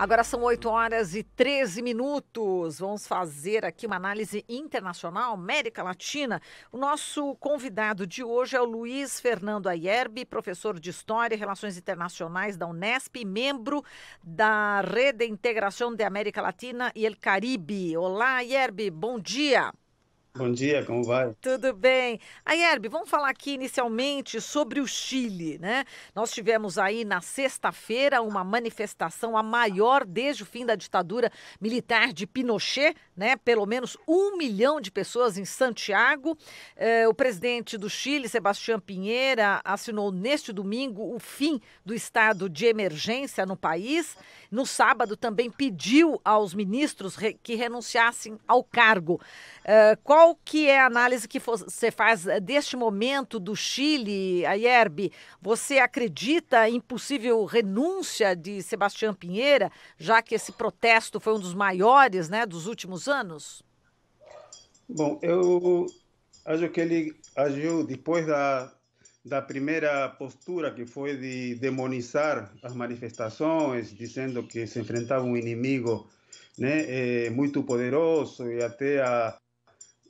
Agora são 8 horas e 13 minutos. Vamos fazer aqui uma análise internacional, América Latina. O nosso convidado de hoje é o Luiz Fernando Ayerbe, professor de História e Relações Internacionais da Unesp, membro da Rede de Integração de América Latina e El Caribe. Olá, Ayerbe, bom dia. Bom dia, como vai? Tudo bem. Herbe, vamos falar aqui inicialmente sobre o Chile, né? Nós tivemos aí na sexta-feira uma manifestação a maior desde o fim da ditadura militar de Pinochet, né? Pelo menos um milhão de pessoas em Santiago. Eh, o presidente do Chile, Sebastião Pinheira, assinou neste domingo o fim do estado de emergência no país. No sábado também pediu aos ministros re que renunciassem ao cargo. Eh, qual qual que é a análise que você faz eh, deste momento do Chile, Ayerbe? Você acredita em possível renúncia de Sebastião Pinheira, já que esse protesto foi um dos maiores né, dos últimos anos? Bom, eu acho que ele agiu depois da, da primeira postura, que foi de demonizar as manifestações, dizendo que se enfrentava um inimigo né, eh, muito poderoso e até a,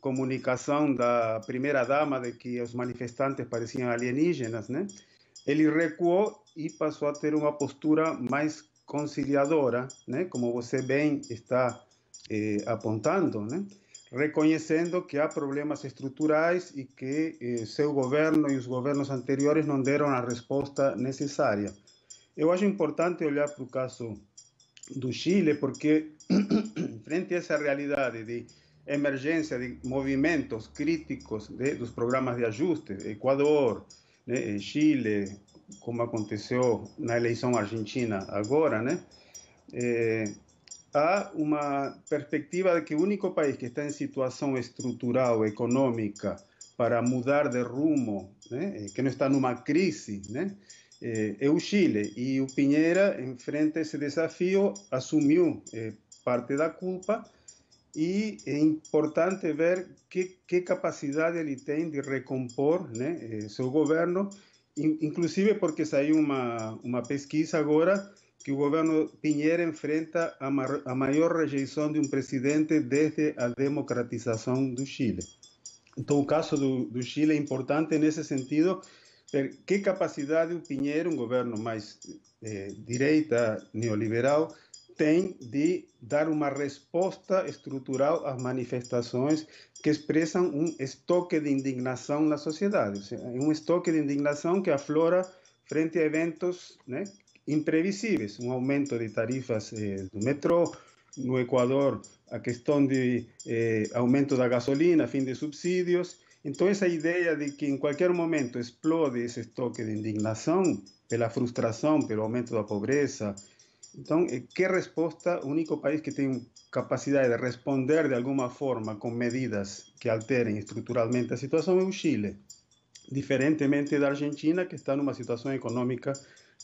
comunicação da primeira-dama de que os manifestantes pareciam alienígenas, né? Ele recuou e passou a ter uma postura mais conciliadora, né? Como você bem está eh, apontando, né? Reconhecendo que há problemas estruturais e que eh, seu governo e os governos anteriores não deram a resposta necessária. Eu acho importante olhar para o caso do Chile, porque frente a essa realidade de emergência de movimentos críticos dos programas de ajuste, Equador, né, eh, Chile, como aconteceu na eleição argentina agora, né, é, há uma perspectiva de que o único país que está em situação estrutural, econômica, para mudar de rumo, né, eh, que não está numa crise, né, é eh, o Chile. E o Pinheira, em frente a esse desafio, assumiu é, parte da culpa e é importante ver que, que capacidade ele tem de recompor né, eh, seu governo, inclusive porque saiu uma, uma pesquisa agora que o governo Pinheiro enfrenta a, a maior rejeição de um presidente desde a democratização do Chile. Então, o caso do, do Chile é importante nesse sentido, que capacidade o Pinheiro, um governo mais eh, direita, neoliberal, tem de dar uma resposta estrutural às manifestações que expressam um estoque de indignação na sociedade. Um estoque de indignação que aflora frente a eventos né, imprevisíveis. Um aumento de tarifas eh, do metrô, no Equador, a questão de eh, aumento da gasolina, fim de subsídios. Então, essa ideia de que em qualquer momento explode esse estoque de indignação pela frustração, pelo aumento da pobreza, então, eh, que resposta, o único país que tem capacidade de responder de alguma forma com medidas que alterem estruturalmente a situação é o Chile, diferentemente da Argentina, que está numa situação econômica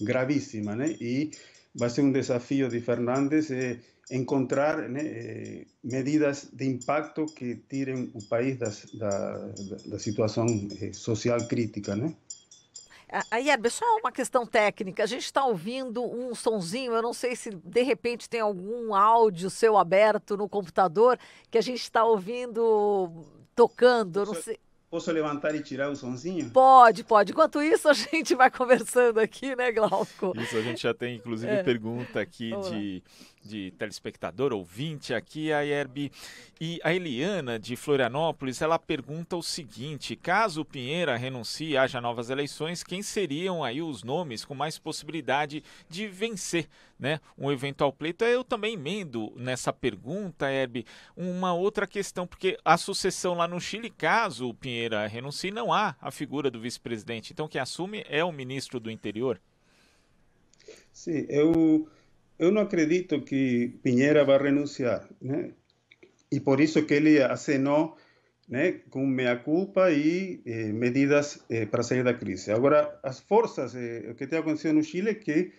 gravíssima, né? E vai ser um desafio de Fernandes é eh, encontrar né, é, medidas de impacto que tirem o país das, da, da, situação social crítica, né? Aí, é só uma questão técnica. A gente está ouvindo um sonzinho, eu não sei se de repente tem algum áudio seu aberto no computador que a gente está ouvindo tocando, eu não sei. Posso levantar e tirar o sonzinho? Pode, pode. Enquanto isso, a gente vai conversando aqui, né, Glauco? Isso, a gente já tem, inclusive, é. pergunta aqui de, de telespectador, ouvinte aqui, a Herb. E a Eliana, de Florianópolis, ela pergunta o seguinte: caso o Pinheira renuncie e haja novas eleições, quem seriam aí os nomes com mais possibilidade de vencer né, um eventual pleito? Eu também emendo nessa pergunta, Herb, uma outra questão, porque a sucessão lá no Chile, caso o Pinheira renuncia renuncie, não há a figura do vice-presidente. Então, quem assume é o ministro do interior? Sim, eu, eu não acredito que Pinheira vai renunciar. Né? E por isso que ele acenou né, com meia-culpa e eh, medidas eh, para sair da crise. Agora, as forças, eh, o que tem acontecido no Chile é que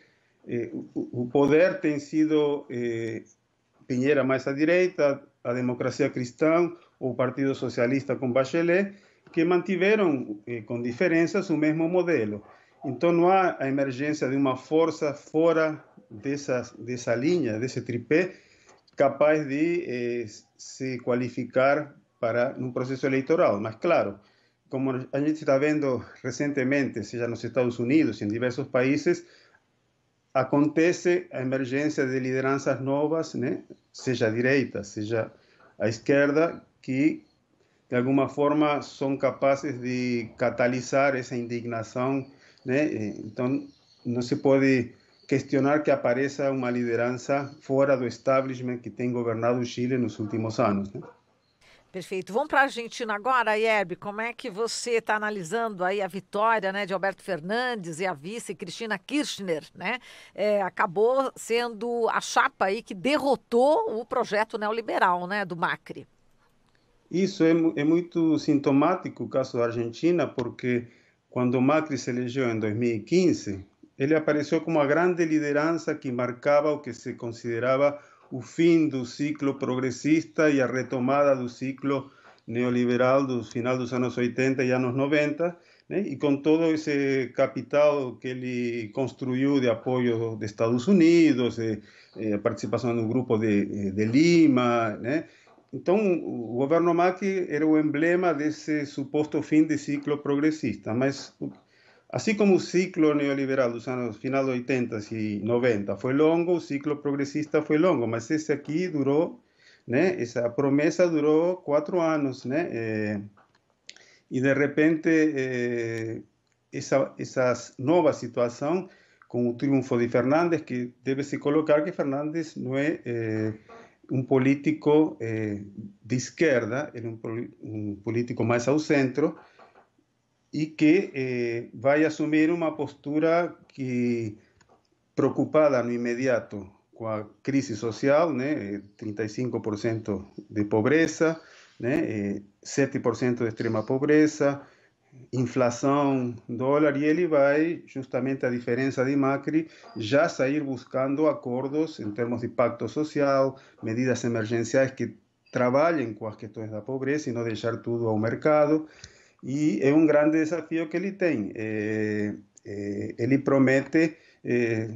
eh, o, o, poder tem sido eh, Pinheira mais à direita, a democracia cristã, o Partido Socialista com Bachelet, que mantiveram, eh, com diferenças, o mesmo modelo. Então, não há a emergência de uma força fora dessa, dessa linha, desse tripé, capaz de eh, se qualificar para um processo eleitoral. Mas, claro, como a gente está vendo recentemente, seja nos Estados Unidos e em diversos países, acontece a emergência de lideranças novas, né? seja a direita, seja à esquerda, que de alguma forma são capazes de catalisar essa indignação, né? Então não se pode questionar que apareça uma liderança fora do establishment que tem governado o Chile nos últimos anos, né? Perfeito. Vamos para a Argentina agora, Ieb. Como é que você está analisando aí a vitória né, de Alberto Fernandes e a vice Cristina Kirchner, né? É, acabou sendo a chapa aí que derrotou o projeto neoliberal né, do Macri. Isso é, é muito sintomático o caso da Argentina, porque quando Macri se elegeu em 2015, ele apareceu como a grande liderança que marcava o que se considerava o fim do ciclo progressista e a retomada do ciclo neoliberal do final dos anos 80 e anos 90, né? e com todo esse capital que ele construiu de apoio dos Estados Unidos, eh, eh, participação no grupo de, eh, de Lima, né? Então, o governo Mac era o emblema desse suposto fim de ciclo progressista, mas assim como o ciclo neoliberal dos anos final 80 e 90 foi longo, o ciclo progressista foi longo, mas esse aqui durou, né? Essa promessa durou quatro anos, né? É, e de repente é, essa, essa nova situação com o triunfo de Fernandes, que deve se colocar que Fernandes não é, é um político eh, de esquerda, um, político mais ao centro, e que eh, vai assumir uma postura que, preocupada no imediato com a crise social, né, 35% eh, de pobreza, né, 7% eh, de extrema pobreza, inflação, dólar, e ele vai, justamente a diferença de Macri, já sair buscando acordos em termos de pacto social, medidas emergenciais que trabalhem com as questões da pobreza e não deixar tudo ao mercado. E é um grande desafio que ele tem. É, é, ele promete. É,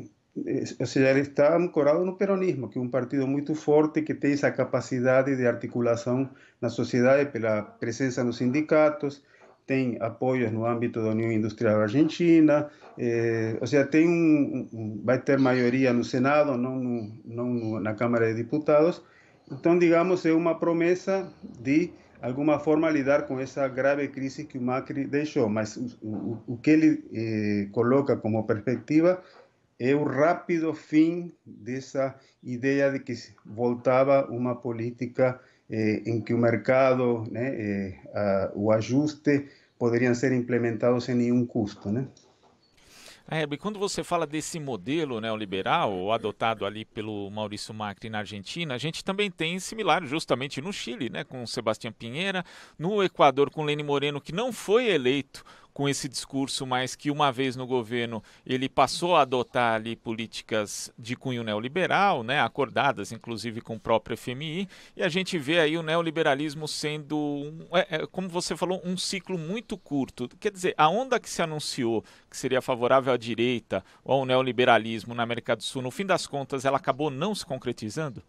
é ou seja, ele está ancorado no peronismo, que é um partido muito forte que tem essa capacidade de articulação na sociedade pela presença nos sindicatos, tem apoios no âmbito da União Industrial Argentina, eh, ou seja, tem um, um, vai ter maioria no Senado, não, no, não na Câmara de Deputados. Então, digamos, é uma promessa de alguma forma lidar com essa grave crise que o Macri deixou, mas o, o, o que ele eh, coloca como perspectiva é o rápido fim dessa ideia de que voltava uma política eh, em que o mercado, né, eh, a, o ajuste poderiam ser implementados sem nenhum custo, né? Ah, Herbie, quando você fala desse modelo neoliberal adotado ali pelo Maurício Macri na Argentina, a gente também tem similar justamente no Chile, né, com Sebastião Pinheira, no Equador com Lênin Moreno, que não foi eleito com esse discurso, mas que uma vez no governo ele passou a adotar ali políticas de cunho neoliberal, né, acordadas inclusive com o próprio FMI, e a gente vê aí o neoliberalismo sendo, um, é, é, como você falou, um ciclo muito curto. Quer dizer, a onda que se anunciou que seria favorável à direita ou ao neoliberalismo na América do Sul, no fim das contas, ela acabou não se concretizando?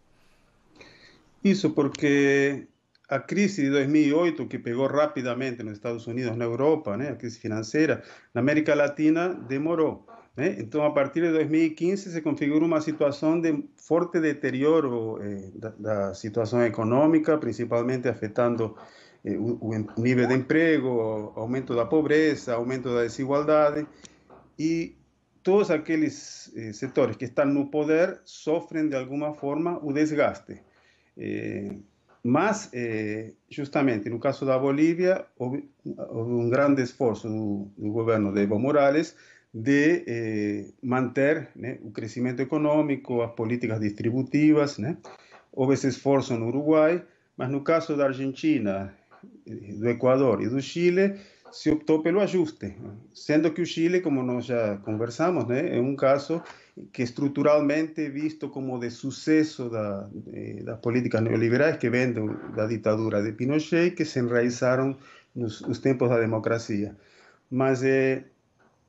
Isso, porque a crisis de 2008 que pegó rápidamente en Estados Unidos, en Europa, ¿eh? la crisis financiera en América Latina demoró. ¿eh? Entonces, a partir de 2015 se configuró una situación de fuerte deterioro de eh, la situación económica, principalmente afectando eh, nivel de empleo, aumento de la pobreza, aumento de la desigualdad. Y todos aquellos sectores que que están no poder sufren de alguna forma o desgaste. Mas, eh, justamente, no caso da Bolívia, houve, um grande esforço do, governo de Evo Morales de eh, manter né, o crescimento econômico, as políticas distributivas. Né? Houve esse esforço no Uruguai, mas no caso da Argentina, eh, do Equador e do Chile, se optou pelo ajuste, sendo que o Chile, como nós já conversamos, né, é um caso que estruturalmente é visto como de sucesso da, de, das políticas neoliberais que vêm do, da ditadura de Pinochet, que se enraizaram nos, nos tempos da democracia. Mas é,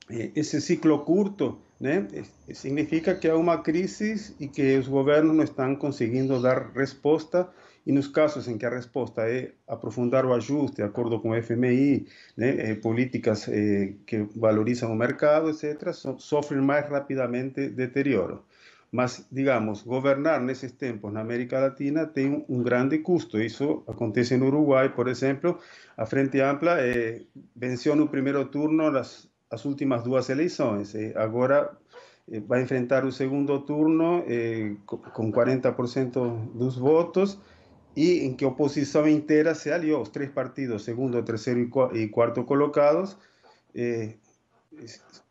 esse ciclo curto ¿eh? significa que hay una crisis y que los gobiernos no están consiguiendo dar respuesta y los casos en que la respuesta es ¿eh? aprofundar o ajuste, acuerdo con el FMI, ¿eh? políticas que valorizan el mercado, etc., sufren más rápidamente deterioro. Mas, digamos, gobernar en esos tiempos en América Latina tiene un grande custo. Eso acontece en Uruguay, por ejemplo, A Frente Ampla venció en un primer turno las as últimas duas Ahora eh, va a enfrentar un segundo turno eh, con 40% dos votos y en que oposición entera se alió, los tres partidos, segundo, tercero y, cuarto colocados, eh,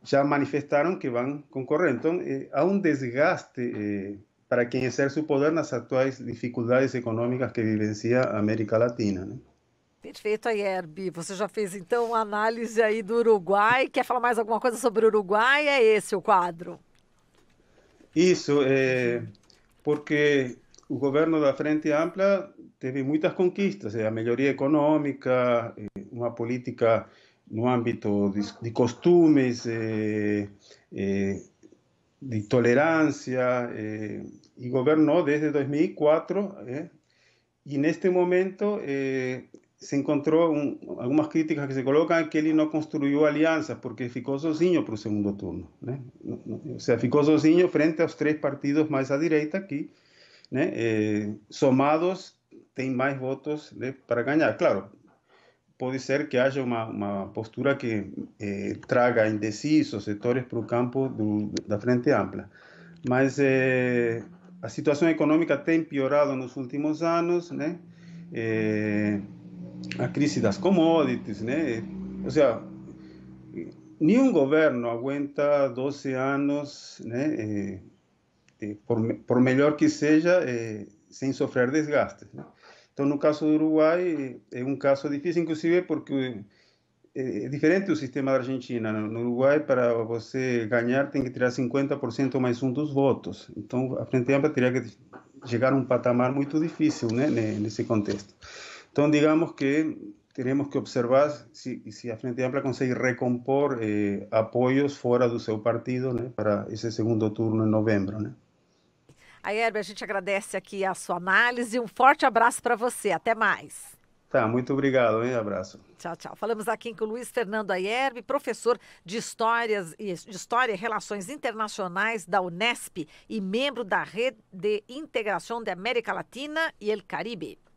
ya manifestaron que van concorrer. Entonces, a un desgaste para quien ejerce su poder las actuales dificultades económicas que vivencia América Latina. Perfeito, Ayerbi. Você já fez então uma análise aí do Uruguai. Quer falar mais alguma coisa sobre o Uruguai? É esse o quadro? Isso, é porque o governo da Frente Ampla teve muitas conquistas, é, a melhoria econômica, é, uma política no âmbito de, costumes, é, de tolerância, e governou desde 2004. E neste momento se encontrou um, algumas críticas que se colocam que ele não construiu alianças porque ficou sozinho para o segundo turno, ¿eh? né? Ou seja, ficou sozinho frente aos três partidos mais à direita que, ¿eh? né, eh, somados têm mais votos né, para ganhar. Claro, pode ser que haja uma, uma postura que traga indecisos setores para o campo do, da frente ampla, mas a situação econômica tem piorado nos últimos anos, né? a crise das commodities, né? Ou seja, nenhum governo aguenta 12 anos, né? É, por, por, melhor que seja, é, eh, sem sofrer desgastes. Né? Então, no caso do Uruguai, é um caso difícil, inclusive porque é diferente o sistema da Argentina. No Uruguai, para você ganhar, tem que tirar 50% mais um dos votos. Então, a Frente Ampla teria que chegar a um patamar muito difícil né, nesse contexto. Então, digamos que teremos que observar se, se a Frente Ampla consegue recompor eh, apoios fora do seu partido né, para esse segundo turno em novembro. Né? Aierbe, a gente agradece aqui a sua análise. Um forte abraço para você. Até mais. Tá, muito obrigado, hein? Abraço. Tchau, tchau. Falamos aqui com o Luiz Fernando Ayerbe, professor de, Histórias, de História e Relações Internacionais da Unesp e membro da Rede de Integração da América Latina e El Caribe.